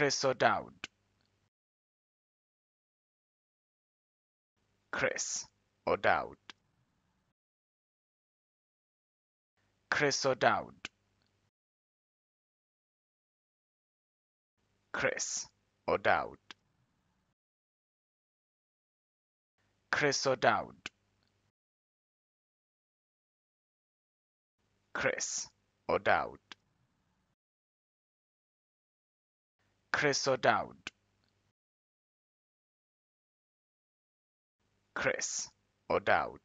Chris O'Dowd. Chris O'Dowd. Chris O'Dowd. Chris O'Dowd. Chris O'Dowd. Chris O'Dowd. Chris O'Dowd. Chris O'Dowd.